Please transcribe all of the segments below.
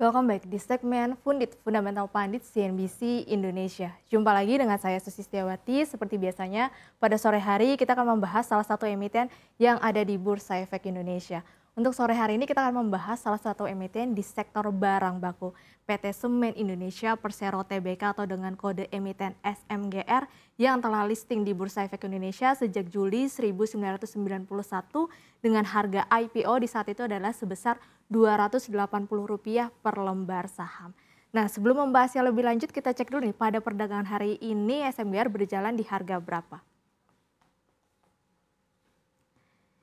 Welcome back di segmen Fundit Fundamental Pandit CNBC Indonesia. Jumpa lagi dengan saya Susi Setiawati. Seperti biasanya pada sore hari kita akan membahas salah satu emiten yang ada di Bursa Efek Indonesia. Untuk sore hari ini kita akan membahas salah satu emiten di sektor barang baku PT Semen Indonesia Persero TBK atau dengan kode emiten SMGR yang telah listing di Bursa Efek Indonesia sejak Juli 1991 dengan harga IPO di saat itu adalah sebesar Rp280 per lembar saham. Nah, sebelum membahasnya lebih lanjut, kita cek dulu nih pada perdagangan hari ini SMBR berjalan di harga berapa.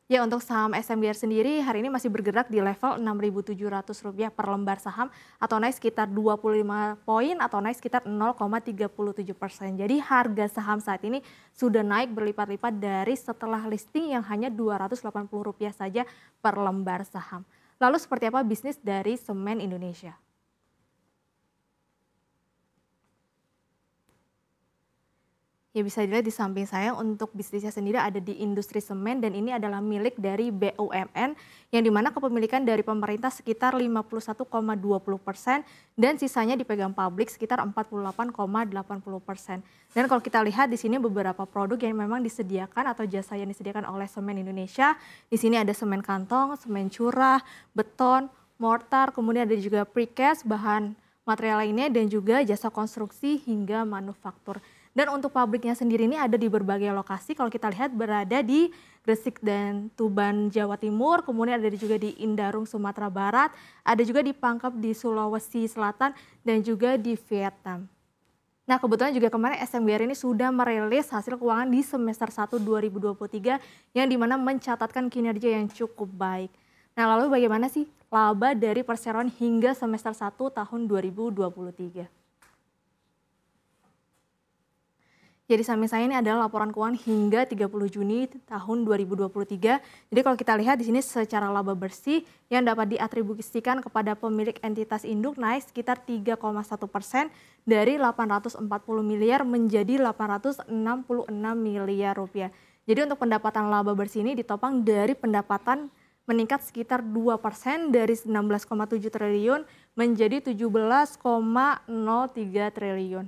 Ya, untuk saham SMBR sendiri hari ini masih bergerak di level Rp6.700 per lembar saham atau naik sekitar 25 poin atau naik sekitar 0,37 persen. Jadi harga saham saat ini sudah naik berlipat-lipat dari setelah listing yang hanya Rp280 saja per lembar saham. Lalu seperti apa bisnis dari semen Indonesia? Ya bisa dilihat di samping saya untuk bisnisnya sendiri ada di industri semen dan ini adalah milik dari BUMN yang dimana kepemilikan dari pemerintah sekitar 51,20 persen dan sisanya dipegang publik sekitar 48,80 persen. Dan kalau kita lihat di sini beberapa produk yang memang disediakan atau jasa yang disediakan oleh Semen Indonesia. Di sini ada semen kantong, semen curah, beton, mortar, kemudian ada juga precast, bahan material lainnya dan juga jasa konstruksi hingga manufaktur. Dan untuk pabriknya sendiri ini ada di berbagai lokasi. Kalau kita lihat berada di Gresik dan Tuban, Jawa Timur. Kemudian ada juga di Indarung, Sumatera Barat. Ada juga di Pangkep di Sulawesi Selatan dan juga di Vietnam. Nah, kebetulan juga kemarin SMBR ini sudah merilis hasil keuangan di semester 1 2023 yang dimana mencatatkan kinerja yang cukup baik. Nah, lalu bagaimana sih laba dari perseroan hingga semester 1 tahun 2023? Jadi sampai saya ini adalah laporan keuangan hingga 30 Juni tahun 2023. Jadi kalau kita lihat di sini secara laba bersih yang dapat diatribusikan kepada pemilik entitas induk naik sekitar 3,1 persen dari 840 miliar menjadi 866 miliar rupiah. Jadi untuk pendapatan laba bersih ini ditopang dari pendapatan meningkat sekitar 2 persen dari 16,7 triliun menjadi 17,03 triliun.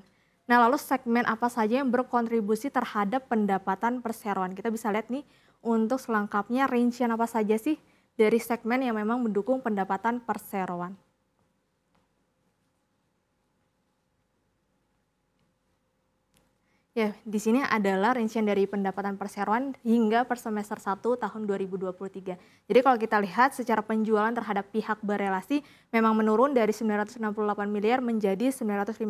Nah, lalu segmen apa saja yang berkontribusi terhadap pendapatan perseroan? Kita bisa lihat nih untuk selengkapnya rincian apa saja sih dari segmen yang memang mendukung pendapatan perseroan. Ya, di sini adalah rincian dari pendapatan perseroan hingga per semester 1 tahun 2023. Jadi kalau kita lihat secara penjualan terhadap pihak berelasi memang menurun dari 968 miliar menjadi 954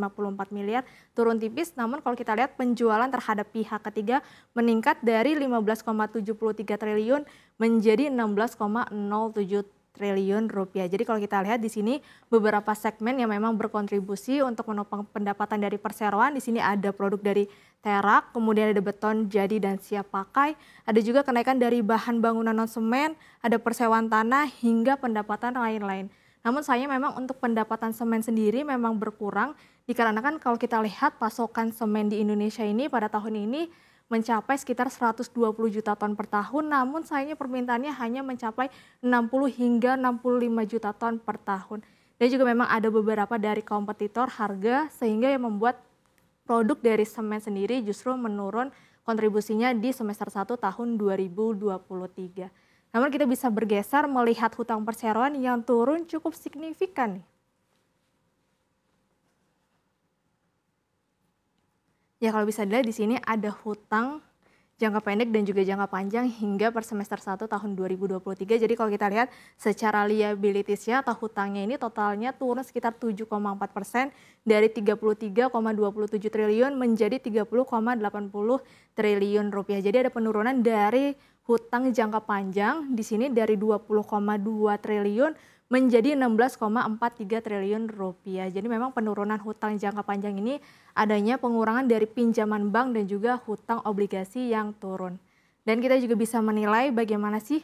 miliar, turun tipis. Namun kalau kita lihat penjualan terhadap pihak ketiga meningkat dari 15,73 triliun menjadi 16,07 triliun rupiah. Jadi kalau kita lihat di sini beberapa segmen yang memang berkontribusi untuk menopang pendapatan dari perseroan. Di sini ada produk dari terak, kemudian ada beton jadi dan siap pakai, ada juga kenaikan dari bahan bangunan non semen, ada persewaan tanah hingga pendapatan lain-lain. Namun saya memang untuk pendapatan semen sendiri memang berkurang dikarenakan kalau kita lihat pasokan semen di Indonesia ini pada tahun ini mencapai sekitar 120 juta ton per tahun, namun sayangnya permintaannya hanya mencapai 60 hingga 65 juta ton per tahun. Dan juga memang ada beberapa dari kompetitor harga sehingga yang membuat produk dari semen sendiri justru menurun kontribusinya di semester 1 tahun 2023. Namun kita bisa bergeser melihat hutang perseroan yang turun cukup signifikan nih Ya kalau bisa dilihat di sini ada hutang jangka pendek dan juga jangka panjang hingga per semester 1 tahun 2023. Jadi kalau kita lihat secara liabilitiesnya atau hutangnya ini totalnya turun sekitar 7,4 persen dari 33,27 triliun menjadi 30,80 triliun rupiah. Jadi ada penurunan dari hutang jangka panjang di sini dari 20,2 triliun menjadi 16,43 triliun rupiah. Jadi memang penurunan hutang jangka panjang ini adanya pengurangan dari pinjaman bank dan juga hutang obligasi yang turun. Dan kita juga bisa menilai bagaimana sih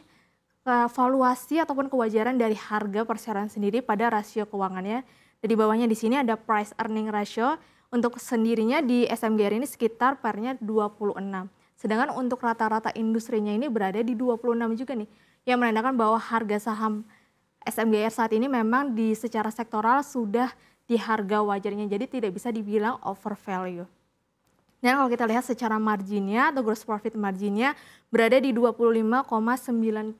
e, valuasi ataupun kewajaran dari harga persyaratan sendiri pada rasio keuangannya. Jadi bawahnya di sini ada price earning ratio untuk sendirinya di SMGR ini sekitar pernya 26. Sedangkan untuk rata-rata industrinya ini berada di 26 juga nih, yang menandakan bahwa harga saham SMGR saat ini memang di secara sektoral sudah di harga wajarnya, jadi tidak bisa dibilang over value. Nah kalau kita lihat secara marginnya atau gross profit marginnya berada di 25,93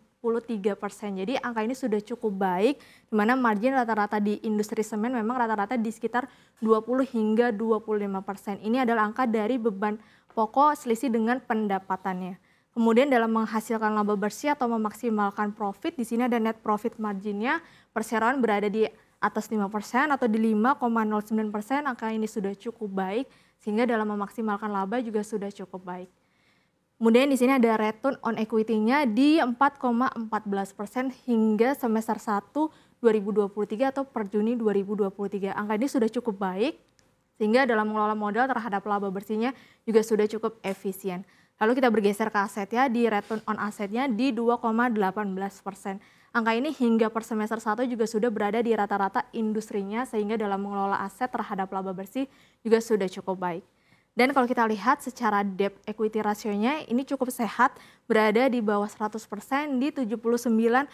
persen. Jadi angka ini sudah cukup baik, di mana margin rata-rata di industri semen memang rata-rata di sekitar 20 hingga 25 persen. Ini adalah angka dari beban pokok selisih dengan pendapatannya. Kemudian dalam menghasilkan laba bersih atau memaksimalkan profit, di sini ada net profit marginnya, perseroan berada di atas 5% atau di 5,09%, angka ini sudah cukup baik, sehingga dalam memaksimalkan laba juga sudah cukup baik. Kemudian di sini ada return on equity-nya di 4,14% hingga semester 1 2023 atau per Juni 2023. Angka ini sudah cukup baik, sehingga dalam mengelola modal terhadap laba bersihnya juga sudah cukup efisien. Lalu kita bergeser ke aset ya, di return on asetnya di 2,18 persen. Angka ini hingga per semester 1 juga sudah berada di rata-rata industrinya sehingga dalam mengelola aset terhadap laba bersih juga sudah cukup baik. Dan kalau kita lihat secara debt equity rasionya ini cukup sehat berada di bawah 100 persen di 79,24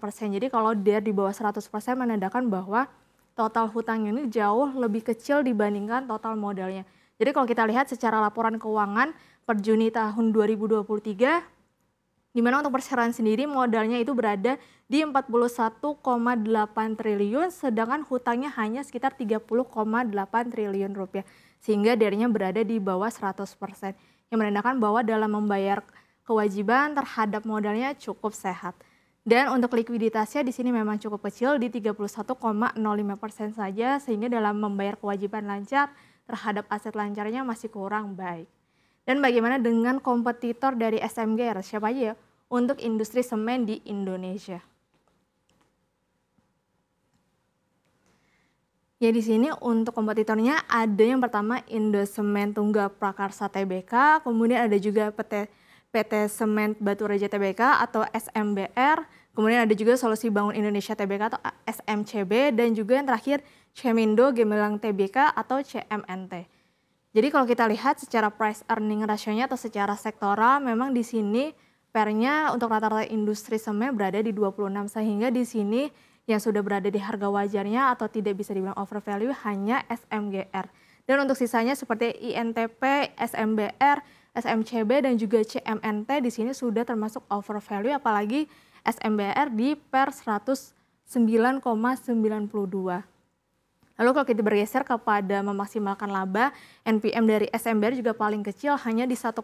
persen. Jadi kalau dia di bawah 100 persen menandakan bahwa total hutang ini jauh lebih kecil dibandingkan total modalnya jadi kalau kita lihat secara laporan keuangan per Juni tahun 2023, di mana untuk perseroan sendiri modalnya itu berada di 41,8 triliun, sedangkan hutangnya hanya sekitar 30,8 triliun rupiah. Sehingga darinya berada di bawah 100 persen. Yang menandakan bahwa dalam membayar kewajiban terhadap modalnya cukup sehat. Dan untuk likuiditasnya di sini memang cukup kecil di 31,05 persen saja, sehingga dalam membayar kewajiban lancar terhadap aset lancarnya masih kurang baik. Dan bagaimana dengan kompetitor dari SMGR, siapa aja ya, untuk industri semen di Indonesia? Ya di sini untuk kompetitornya ada yang pertama Indo Semen Tunggal Prakarsa TBK, kemudian ada juga PT PT Semen Batu Raja TBK atau SMBR, kemudian ada juga Solusi Bangun Indonesia TBK atau SMCB dan juga yang terakhir Cemindo Gemilang TBK atau CMNT. Jadi kalau kita lihat secara price earning rasionya atau secara sektoral memang di sini pernya untuk rata-rata industri semen berada di 26 sehingga di sini yang sudah berada di harga wajarnya atau tidak bisa dibilang over value hanya SMGR. Dan untuk sisanya seperti INTP, SMBR, SMCB dan juga CMNT di sini sudah termasuk over value apalagi SMBR di per 109,92. Lalu kalau kita bergeser kepada memaksimalkan laba, NPM dari SMBR juga paling kecil hanya di 1,96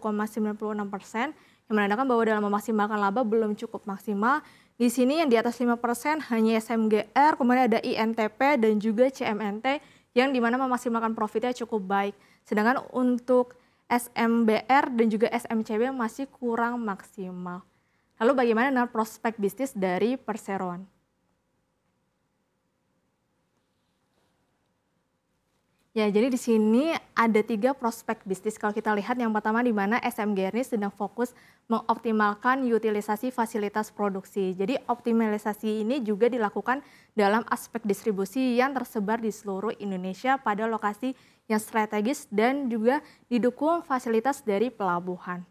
persen, yang menandakan bahwa dalam memaksimalkan laba belum cukup maksimal. Di sini yang di atas 5 persen hanya SMGR, kemudian ada INTP dan juga CMNT yang dimana memaksimalkan profitnya cukup baik. Sedangkan untuk SMBR dan juga SMCB masih kurang maksimal. Lalu bagaimana dengan prospek bisnis dari perseroan? Ya, jadi di sini ada tiga prospek bisnis. Kalau kita lihat yang pertama di mana SMG ini sedang fokus mengoptimalkan utilisasi fasilitas produksi. Jadi optimalisasi ini juga dilakukan dalam aspek distribusi yang tersebar di seluruh Indonesia pada lokasi yang strategis dan juga didukung fasilitas dari pelabuhan.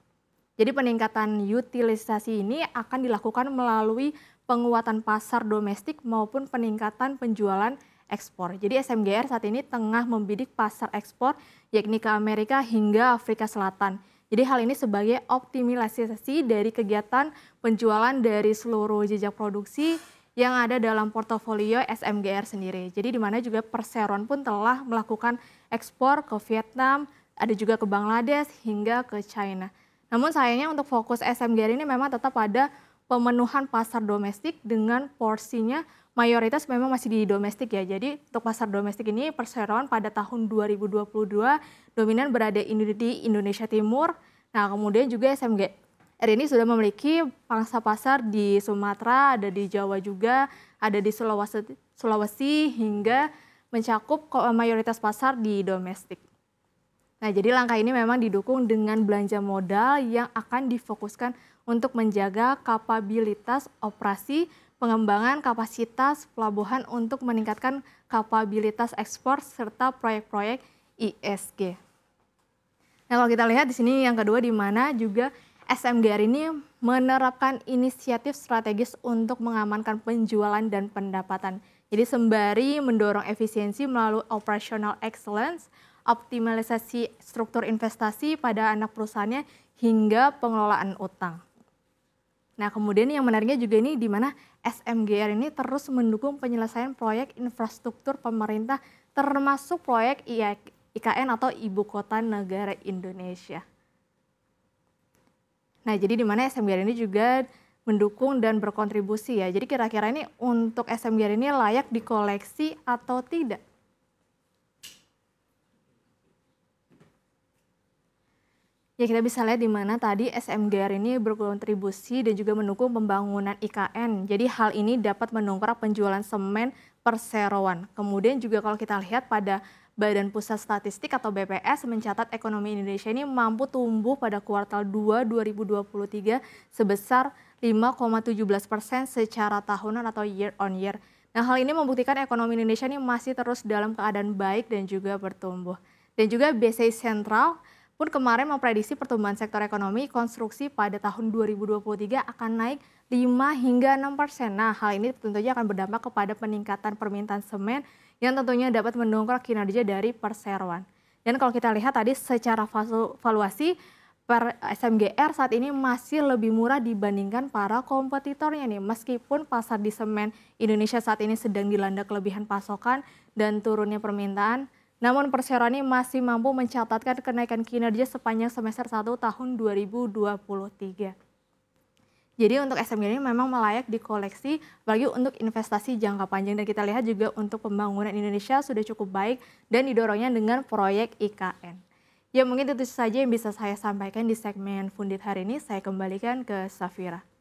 Jadi peningkatan utilisasi ini akan dilakukan melalui penguatan pasar domestik maupun peningkatan penjualan ekspor. Jadi SMGR saat ini tengah membidik pasar ekspor yakni ke Amerika hingga Afrika Selatan. Jadi hal ini sebagai optimalisasi dari kegiatan penjualan dari seluruh jejak produksi yang ada dalam portofolio SMGR sendiri. Jadi di mana juga perseroan pun telah melakukan ekspor ke Vietnam, ada juga ke Bangladesh hingga ke China. Namun sayangnya untuk fokus SMGR ini memang tetap ada pemenuhan pasar domestik dengan porsinya mayoritas memang masih di domestik ya. Jadi untuk pasar domestik ini perseroan pada tahun 2022 dominan berada di Indonesia Timur. Nah, kemudian juga SMG ini sudah memiliki pangsa pasar di Sumatera, ada di Jawa juga, ada di Sulawesi, Sulawesi hingga mencakup eh, mayoritas pasar di domestik. Nah, jadi langkah ini memang didukung dengan belanja modal yang akan difokuskan untuk menjaga kapabilitas operasi pengembangan kapasitas pelabuhan untuk meningkatkan kapabilitas ekspor serta proyek-proyek ISG. Nah, kalau kita lihat di sini yang kedua di mana juga SMGR ini menerapkan inisiatif strategis untuk mengamankan penjualan dan pendapatan. Jadi sembari mendorong efisiensi melalui operational excellence, optimalisasi struktur investasi pada anak perusahaannya hingga pengelolaan utang. Nah, kemudian yang menariknya juga ini di mana SMGR ini terus mendukung penyelesaian proyek infrastruktur pemerintah termasuk proyek IKN atau Ibu Kota Negara Indonesia. Nah, jadi di mana SMGR ini juga mendukung dan berkontribusi ya. Jadi kira-kira ini untuk SMGR ini layak dikoleksi atau tidak? Ya kita bisa lihat di mana tadi SMGR ini berkontribusi dan juga mendukung pembangunan IKN. Jadi hal ini dapat mendongkrak penjualan semen perseroan. Kemudian juga kalau kita lihat pada Badan Pusat Statistik atau BPS mencatat ekonomi Indonesia ini mampu tumbuh pada kuartal 2 2023 sebesar 5,17 persen secara tahunan atau year on year. Nah hal ini membuktikan ekonomi Indonesia ini masih terus dalam keadaan baik dan juga bertumbuh. Dan juga BCI Sentral pun kemarin memprediksi pertumbuhan sektor ekonomi konstruksi pada tahun 2023 akan naik 5 hingga 6 persen. Nah, hal ini tentunya akan berdampak kepada peningkatan permintaan semen yang tentunya dapat mendongkrak kinerja dari perseroan. Dan kalau kita lihat tadi secara valuasi per SMGR saat ini masih lebih murah dibandingkan para kompetitornya nih. Meskipun pasar di semen Indonesia saat ini sedang dilanda kelebihan pasokan dan turunnya permintaan, namun ini masih mampu mencatatkan kenaikan kinerja sepanjang semester 1 tahun 2023. Jadi untuk SMG ini memang melayak di koleksi bagi untuk investasi jangka panjang dan kita lihat juga untuk pembangunan Indonesia sudah cukup baik dan didorongnya dengan proyek IKN. Ya mungkin itu saja yang bisa saya sampaikan di segmen Fundit hari ini. Saya kembalikan ke Safira.